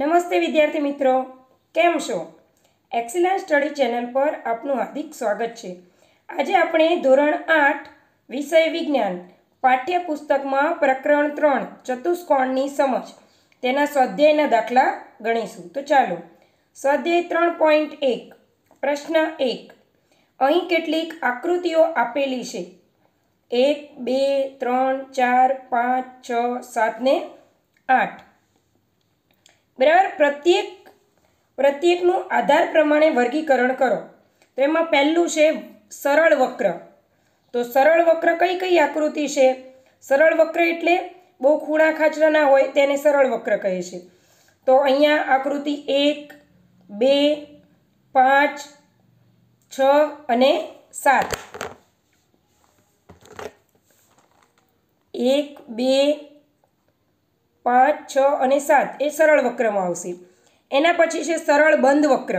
નમસ્તે વિદ્યાર્થી મિત્રો કેમ છો એક્સિલન્સ સ્ટડી ચેનલ પર આપનું હાર્દિક સ્વાગત છે આજે આપણે ધોરણ આઠ વિષય વિજ્ઞાન પાઠ્યપુસ્તકમાં પ્રકરણ ત્રણ ચતુષ્કોણની સમજ તેના સ્વાધ્યાયના દાખલા ગણીશું તો ચાલો સ્વાધ્યાય ત્રણ પોઈન્ટ એક પ્રશ્ન એક અહીં કેટલીક આકૃતિઓ આપેલી છે એક બે ત્રણ ચાર પાંચ છ સાત ને આઠ બરાબર પ્રત્યેક પ્રત્યેકનું આધાર પ્રમાણે વર્ગીકરણ કરો તો એમાં પહેલું છે સરળ વક્ર તો સરળ વક્ર કઈ કઈ આકૃતિ છે સરળ વક્ર એટલે બહુ ખૂણા ખાચરા ના હોય તેને સરળ વક્ર કહે છે તો અહીંયા આકૃતિ એક બે પાંચ છ અને સાત એક બે પાંચ છ અને સાત એ સરળ વક્રમાં આવશે એના પછી છે સરળ બંધ વક્ર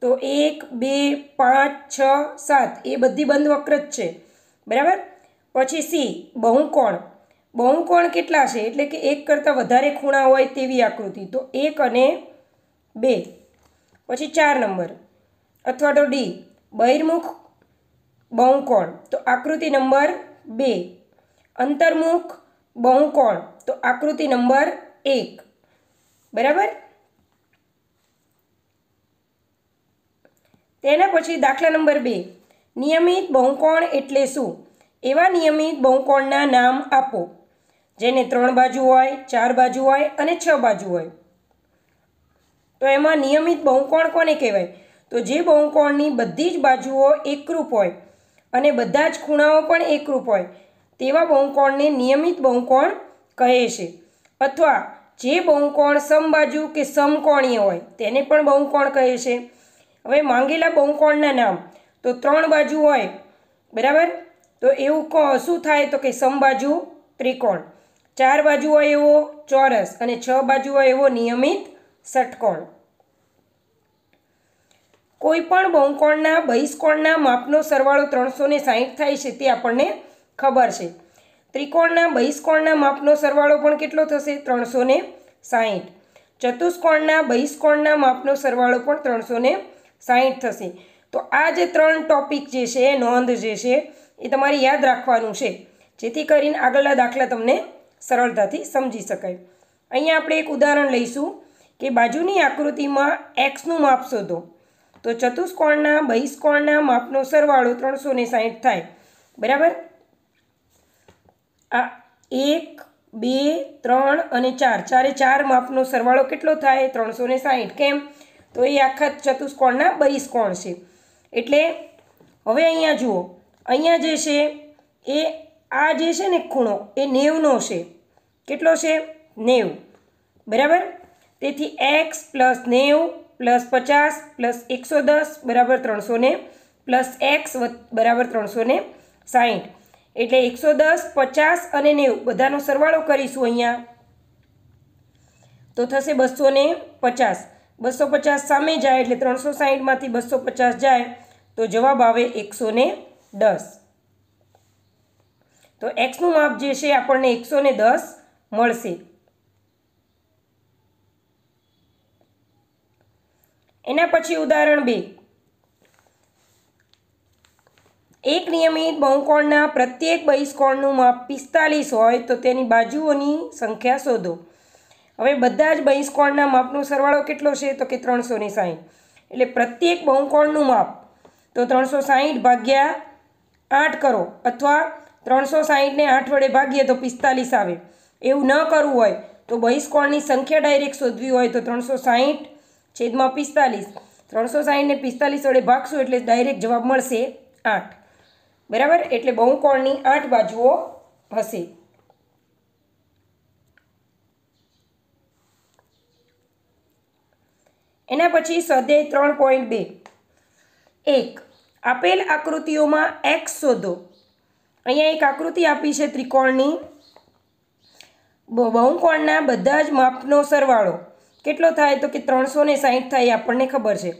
તો એક બે પાંચ છ સાત એ બધી બંધ વક્ર જ છે બરાબર પછી સી બહુકોણ બહુકોણ કેટલા છે એટલે કે એક કરતાં વધારે ખૂણા હોય તેવી આકૃતિ તો એક અને બે પછી ચાર નંબર અથવા તો ડી બહિર્મુખ બહુકોણ તો આકૃતિ નંબર બે અંતર્મુખ બહુકોણ તો આકૃતિ નંબર એક બરાબર તેના પછી દાખલા નંબર બે નિયમિત બહુકોણ એટલે શું એવા નિયમિત બહુકોણના નામ આપો જેને ત્રણ બાજુ હોય ચાર બાજુ હોય અને છ બાજુ હોય તો એમાં નિયમિત બહુકોણ કોને કહેવાય તો જે બહુકોણની બધી જ બાજુઓ એકરૂપ હોય અને બધા જ ખૂણાઓ પણ એકરૂપ હોય તેવા બહુકોણને નિયમિત બહુકોણ કહે છે અથવા જે બહુકોણ સમબાજુ કે સમકોણીય હોય તેને પણ બહુકોણ કહે છે હવે માંગેલા બહુકોણના નામ તો ત્રણ બાજુ હોય બરાબર તો એવું શું થાય તો કે સમબાજુ ત્રિકોણ ચાર બાજુ હોય એવો ચોરસ અને છ બાજુ હોય એવો નિયમિત ષટકોણ કોઈપણ બહુકોણના બહિષ્કોણના માપનો સરવાળો ત્રણસો ને સાહીઠ થાય છે તે આપણને ખબર છે ત્રિકોણના બહિષ્કોણના માપનો સરવાળો પણ કેટલો થશે ત્રણસો ને સાહીઠ ચતુષ્કોણના બહિષ્કોણના માપનો સરવાળો પણ ત્રણસો ને સાહીઠ થશે તો આ જે ત્રણ ટોપિક જે છે નોંધ જે છે એ તમારે યાદ રાખવાનું છે જેથી કરીને આગળના દાખલા તમને સરળતાથી સમજી શકાય અહીંયા આપણે એક ઉદાહરણ લઈશું કે બાજુની આકૃતિમાં એક્સનું માપ શોધો તો ચતુષ્કોણના બહિષ્કોણના માપનો સરવાળો ત્રણસો ને સાહીઠ થાય બરાબર આ એક બે ત્રણ અને ચાર ચારે ચાર માપનો સરવાળો કેટલો થાય ત્રણસો ને સાહીઠ કેમ તો એ આખા ચતુષ્કોણના બહિષ્કોણ છે એટલે હવે અહીંયા જુઓ અહીંયા જે છે એ આ જે છે ને ખૂણો એ નેવનો છે કેટલો છે નેવ બરાબર તેથી એક્સ પ્લસ નેવ પ્લસ પચાસ પ્લસ એકસો દસ બરાબર ત્રણસો ને પ્લસ એક્સ બરાબર ત્રણસો ને સાહીઠ એટલે એકસો દસ પચાસ અને નેવું બધાનો સરવાળો કરીશું અહીંયા તો થશે બસો ને પચાસ બસો પચાસ સામે જાય એટલે ત્રણસો સાહીઠમાંથી બસો પચાસ જાય તો જવાબ આવે એકસો ને દસ તો એક્સનું માપ જે છે આપણને એકસો ને દસ મળશે એના પછી ઉદાહરણ બે એક નિયમિત બહુકોણના પ્રત્યેક બહિષ્કોણનું માપ પિસ્તાલીસ હોય તો તેની બાજુઓની સંખ્યા શોધો હવે બધા જ બહિષ્કોણના માપનો સરવાળો કેટલો છે તો કે ત્રણસો ને સાહીઠ એટલે પ્રત્યેક બહુકોણનું માપ તો ત્રણસો સાહીઠ ભાગ્યા આઠ કરો અથવા ત્રણસો સાહીઠને આઠ વડે ભાગીએ તો પિસ્તાલીસ આવે એવું ન કરવું હોય તો બહિષ્કોણની સંખ્યા ડાયરેક્ટ શોધવી હોય તો ત્રણસો સાહીઠ છેદમાં પિસ્તાલીસ ત્રણસો સાહીઠને પિસ્તાલીસ વડે ભાગશું એટલે ડાયરેક્ટ જવાબ મળશે આઠ બરાબર એટલે બહુકોણની આઠ બાજુઓ હશે એના પછી સ્વાધ્યાય ત્રણ પોઈન્ટ બે એક આપેલ આકૃતિઓમાં એક્સ શોધો અહીંયા એક આકૃતિ આપી છે ત્રિકોણની બહુકોણના બધા જ માપનો સરવાળો કેટલો થાય તો કે ત્રણસો ને સાહીઠ થાય આપણને ખબર છે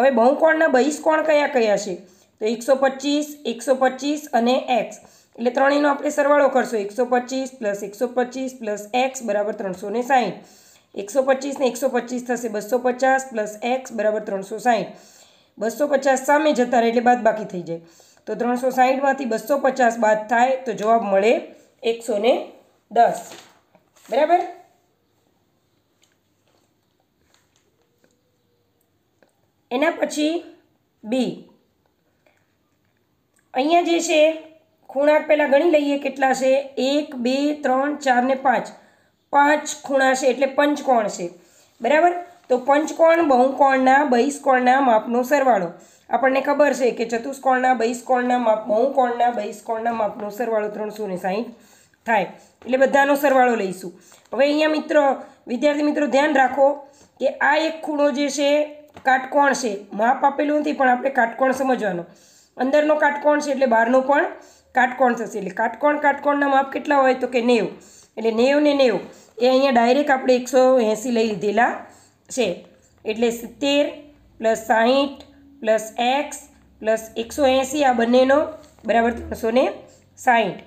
હવે બહુકોણના બહિષ્કોણ કયા કયા છે તો એકસો પચીસ એકસો પચીસ અને એક્સ એટલે ત્રણેયનો આપણે સરવાળો કરશું એકસો પચીસ પ્લસ એકસો પચીસ પ્લસ એક્સ બરાબર ત્રણસો ને સાહીઠ એકસો પચીસ એકસો પચીસ થશે બસો પચાસ પ્લસ એક્સ બરાબર ત્રણસો સાહીઠ બસો પચાસ સામે જતા રહે એટલે બાદ બાકી થઈ જાય તો ત્રણસો સાહીઠમાંથી બસો પચાસ બાદ થાય તો જવાબ મળે એકસો ને દસ બરાબર એના પછી બી અહીંયા જે છે ખૂણા પહેલાં ગણી લઈએ કેટલા છે એક બે ત્રણ ચાર ને પાંચ પાંચ ખૂણા છે એટલે પંચકોણ છે બરાબર તો પંચકોણ બહુકોણના બહિષ્કોણના માપનો સરવાળો આપણને ખબર છે કે ચતુષ્કોણના બહિષ્કોણના માપ બહુકોણના બહિષ્કોણના માપનો સરવાળો ત્રણસો ને સાહીઠ થાય એટલે બધાનો સરવાળો લઈશું હવે અહીંયા મિત્રો વિદ્યાર્થી મિત્રો ધ્યાન રાખો કે આ એક ખૂણો જે છે કાટકોણ છે માપ આપેલું નથી પણ આપણે કાટકોણ સમજવાનો અંદરનો કાટકોણ છે એટલે બહારનો પણ કાટકોણ થશે એટલે કાટકોણ કાટકોણના માપ કેટલા હોય તો કે નેવું એટલે નેવું ને નેવું એ અહીંયા ડાયરેક્ટ આપણે એકસો એંસી લઈ લીધેલા છે એટલે સિત્તેર પ્લસ સાહીઠ પ્લસ એક્સ પ્લસ એકસો એંસી આ બંનેનો બરાબર ત્રણસો ને સાહીઠ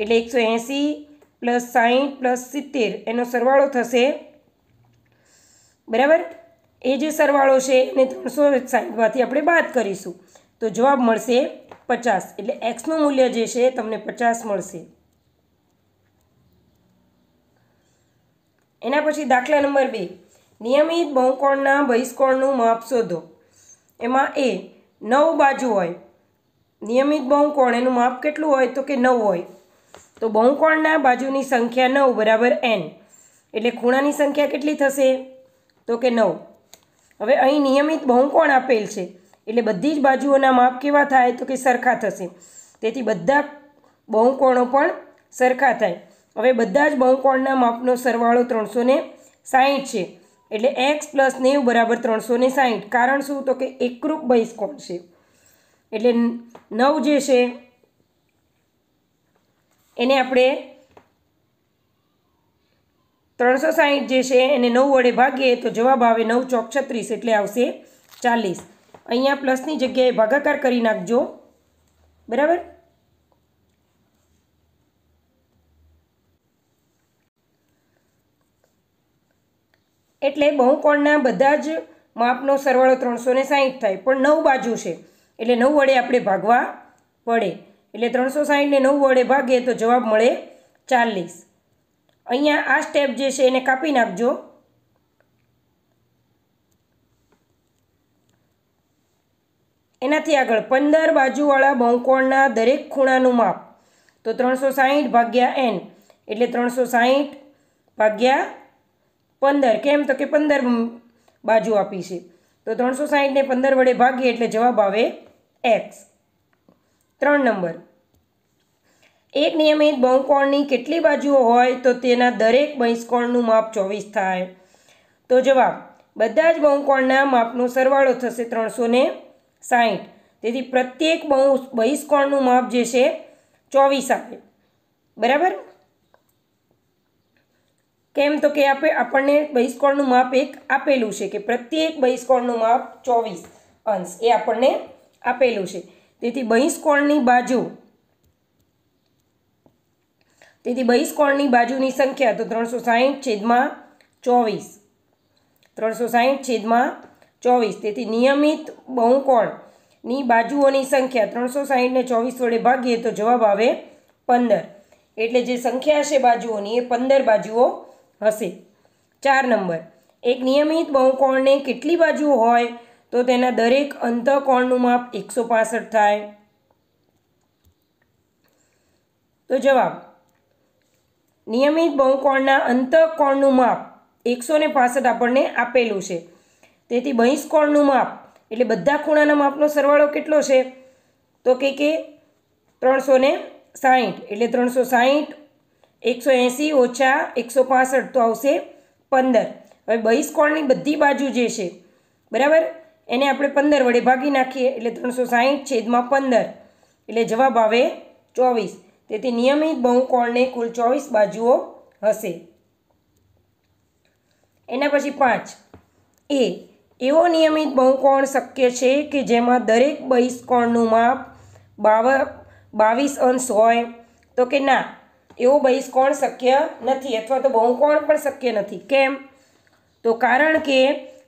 એટલે એકસો એંસી પ્લસ સાહીઠ પ્લસ સિત્તેર એનો સરવાળો થશે બરાબર એ જે સરવાળો છે એને ત્રણસો સાહીઠમાંથી આપણે બાદ કરીશું તો જવાબ મળશે પચાસ એટલે એક્સનું મૂલ્ય જે છે તમને પચાસ મળશે એના પછી દાખલા નંબર બે નિયમિત બહુકોણના બહિષ્કોણનું માપ શોધો એમાં એ નવ બાજુ હોય નિયમિત બહુકોણ એનું માપ કેટલું હોય તો કે નવ હોય તો બહુકોણના બાજુની સંખ્યા નવ બરાબર એન એટલે ખૂણાની સંખ્યા કેટલી થશે તો કે નવ હવે અહીં નિયમિત બહુકોણ આપેલ છે એટલે બધી જ બાજુઓના માપ કેવા થાય તો કે સરખા થશે તેથી બધા બહુકોણો પણ સરખા થાય હવે બધા જ બહુકોણના માપનો સરવાળો ત્રણસો ને સાહીઠ છે એટલે એક્સ પ્લસ નેવું બરાબર ત્રણસો ને સાહીઠ કારણ શું તો કે એકરૂપ બહિષ્કોણ છે એટલે નવ જે છે એને આપણે ત્રણસો સાહીઠ જે છે એને નવ વડે ભાગીએ તો જવાબ આવે નવ ચોક છત્રીસ એટલે આવશે ચાલીસ અહીંયા પ્લસની જગ્યાએ ભાગાકાર કરી નાખજો બરાબર એટલે બહુકોણના બધા જ માપનો સરવાળો ત્રણસો ને સાહીઠ થાય પણ નવ બાજુ છે એટલે નવ વડે આપણે ભાગવા પડે એટલે ત્રણસો સાહીઠને નવ વડે ભાગીએ તો જવાબ મળે ચાલીસ અહીંયા આ સ્ટેપ જે છે એને કાપી નાખજો એનાથી આગળ પંદર બાજુવાળા બહુકોણના દરેક ખૂણાનું માપ તો ત્રણસો સાહીઠ ભાગ્યા એન એટલે ત્રણસો સાહીઠ ભાગ્યા પંદર કેમ તો કે પંદર બાજુ આપી છે તો ત્રણસો સાહીઠને પંદર વડે ભાગીએ એટલે જવાબ આવે એક્સ ત્રણ નંબર એક નિયમિત બહુકોણની કેટલી બાજુઓ હોય તો તેના દરેક બહિષ્કોણનું માપ ચોવીસ થાય તો જવાબ બધા જ બહુકોણના માપનો સરવાળો થશે ત્રણસો સાહીઠ તેથી પ્રત્યેક બહુ બહિષ્કોણનું માપ જે છે ચોવીસ આવે બરાબર કેમ તો કે આપે આપણને બહિષ્કોણનું માપ એક આપેલું છે કે પ્રત્યેક બહિષ્કોણનું માપ ચોવીસ અંશ એ આપણને આપેલું છે તેથી બહિષ્કોણની બાજુ તેથી બહિષ્કોણની બાજુની સંખ્યા તો ત્રણસો સાહીઠ છેદમાં ચોવીસ ત્રણસો સાહીઠ છેદમાં ચોવીસ તેથી નિયમિત બહુકોણની બાજુઓની સંખ્યા ત્રણસો સાહીઠને ચોવીસ વડે ભાગીએ તો જવાબ આવે પંદર એટલે જે સંખ્યા હશે બાજુઓની એ પંદર બાજુઓ હશે ચાર નંબર એક નિયમિત બહુકોણને કેટલી બાજુ હોય તો તેના દરેક અંતઃકોણનું માપ એકસો પાસઠ થાય તો જવાબ નિયમિત બહુકોણના અંતઃકોણનું માપ એકસો ને પાસઠ આપણને આપેલું છે તેથી કોણનું માપ એટલે બધા ખૂણાના માપનો સરવાળો કેટલો છે તો કે કે ત્રણસો ને સાહીઠ એટલે ત્રણસો સાહીઠ એકસો એંસી ઓછા એકસો પાસઠ તો આવશે પંદર હવે બહિષ્કોણની બધી બાજુ જે છે બરાબર એને આપણે પંદર વડે ભાગી નાખીએ એટલે ત્રણસો સાહીઠ છેદમાં પંદર એટલે જવાબ આવે ચોવીસ તેથી નિયમિત બહુકોણની કુલ ચોવીસ બાજુઓ હશે એના પછી પાંચ એ એવો નિયમિત બહુકોણ શક્ય છે કે જેમાં દરેક બહિષ્કોણનું માપ બાવ બાવીસ અંશ હોય તો કે ના એવો બહિષ્કોણ શક્ય નથી અથવા તો બહુકોણ પણ શક્ય નથી કેમ તો કારણ કે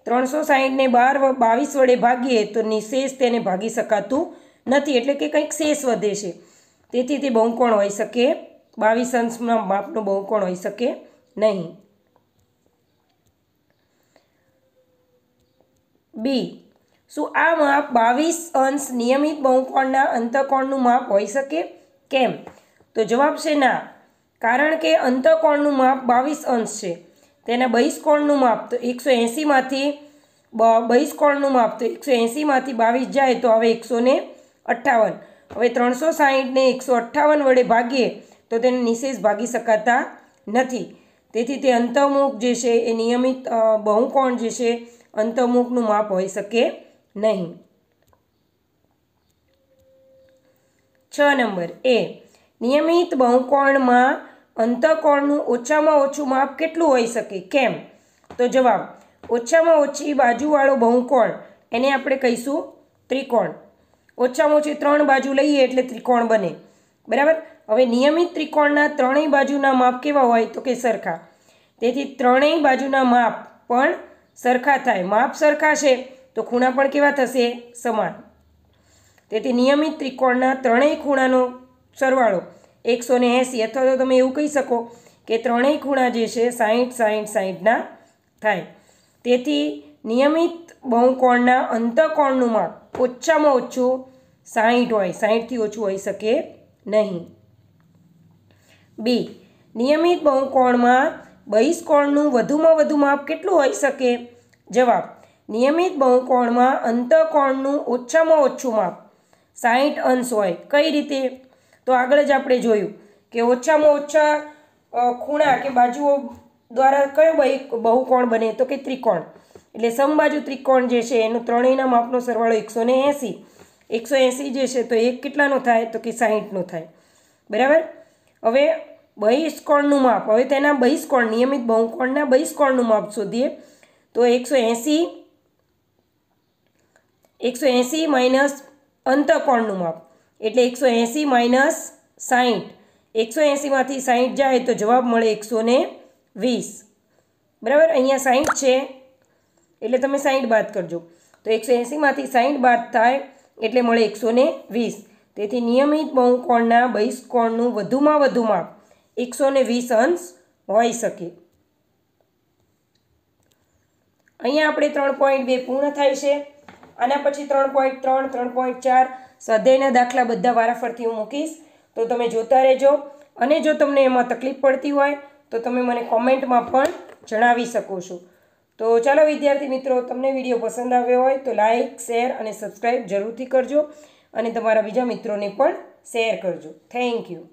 ત્રણસો સાહીઠને બાર બાવીસ વડે ભાગીએ તો નિશેષ તેને ભાગી શકાતું નથી એટલે કે કંઈક શેષ વધે છે તેથી તે બહુકોણ હોઈ શકે બાવીસ અંશના માપનો બહુકોણ હોઈ શકે નહીં બી શું આ માપ બાવીસ અંશ નિયમિત બહુકોણના અંતકોણનું માપ હોઈ શકે કેમ તો જવાબ છે ના કારણ કે અંતકોણનું માપ બાવીસ અંશ છે તેના બહિષ્કોણનું માપ તો એકસો એંસીમાંથી બહિષ્કોણનું માપ તો એકસો એંસીમાંથી બાવીસ જાય તો હવે એકસો ને અઠ્ઠાવન હવે ત્રણસો સાહીઠને એકસો અઠ્ઠાવન વડે ભાગીએ તો તેને નિશેષ ભાગી શકાતા નથી તેથી તે અંતમુખ જે છે એ નિયમિત બહુકોણ જે છે અંતમુખનું માપ હોઈ શકે નહીં છ નંબર એ નિયમિત બહુકોણમાં અંતકોણનું ઓછામાં ઓછું માપ કેટલું હોઈ શકે કેમ તો જવાબ ઓછામાં ઓછી બાજુવાળો બહુકોણ એને આપણે કહીશું ત્રિકોણ ઓછામાં ઓછી ત્રણ બાજુ લઈએ એટલે ત્રિકોણ બને બરાબર હવે નિયમિત ત્રિકોણના ત્રણેય બાજુના માપ કેવા હોય તો કે સરખા તેથી ત્રણેય બાજુના માપ પણ સરખા થાય માપ સરખા છે તો ખૂણા પણ કેવા થશે સમાન તેથી નિયમિત ત્રિકોણના ત્રણેય ખૂણાનો સરવાળો એકસો ને એંસી અથવા તો તમે એવું કહી શકો કે ત્રણેય ખૂણા જે છે સાહીઠ સાહીઠ સાહીઠના થાય તેથી નિયમિત બહુકોણના અંતકોણનું માપ ઓછામાં ઓછું સાહીઠ હોય સાહીઠથી ઓછું હોઈ શકે નહીં બી નિયમિત બહુકોણમાં બહિષ્કોણનું વધુમાં વધુ માપ કેટલું હોઈ શકે જવાબ નિયમિત બહુકોણમાં અંતઃકોણનું ઓછામાં ઓછું માપ સાહીઠ અંશ હોય કઈ રીતે તો આગળ જ આપણે જોયું કે ઓછામાં ઓછા ખૂણા કે બાજુઓ દ્વારા કયો બહુ બહુકોણ બને તો કે ત્રિકોણ એટલે સમબાજુ ત્રિકોણ જે છે એનું ત્રણેયના માપનો સરવાળો એકસો ને એંસી એકસો એંસી જે છે તો એક કેટલાનો થાય તો કે સાહીઠનો થાય બરાબર હવે બહિષ્કોણનું માપ હવે તેના બહિષ્કોણ નિયમિત બહુકોણના બહિષ્કોણનું માપ શોધીએ તો એકસો એંસી એકસો એંસી માઇનસ અંતકોણનું માપ એટલે એકસો એંસી માઇનસ સાહીઠ એકસો એંસીમાંથી સાહીઠ જાય તો જવાબ મળે એકસો ને વીસ બરાબર અહીંયા સાહીઠ છે એટલે તમે સાહીઠ બાદ કરજો તો એકસો એંસીમાંથી સાહીઠ બાદ થાય એટલે મળે એકસો વીસ તેથી નિયમિત બહુકોણના બહિષ્કોણનું વધુમાં વધુ માપ એકસો ને વીસ અંશ હોઈ શકે અહીંયા આપણે ત્રણ પોઈન્ટ બે પૂર્ણ થાય છે આના પછી ત્રણ પોઈન્ટ ત્રણ ત્રણ પોઈન્ટ ચાર સ્વાધ્યાયના દાખલા બધા વારાફરથી હું મૂકીશ તો તમે જોતા રહેજો અને જો તમને એમાં તકલીફ પડતી હોય તો તમે મને કોમેન્ટમાં પણ જણાવી શકો છો તો ચાલો વિદ્યાર્થી મિત્રો તમને વિડીયો પસંદ આવ્યો હોય તો લાઇક શેર અને સબસ્ક્રાઈબ જરૂરથી કરજો અને તમારા બીજા મિત્રોને પણ શેર કરજો થેન્ક યુ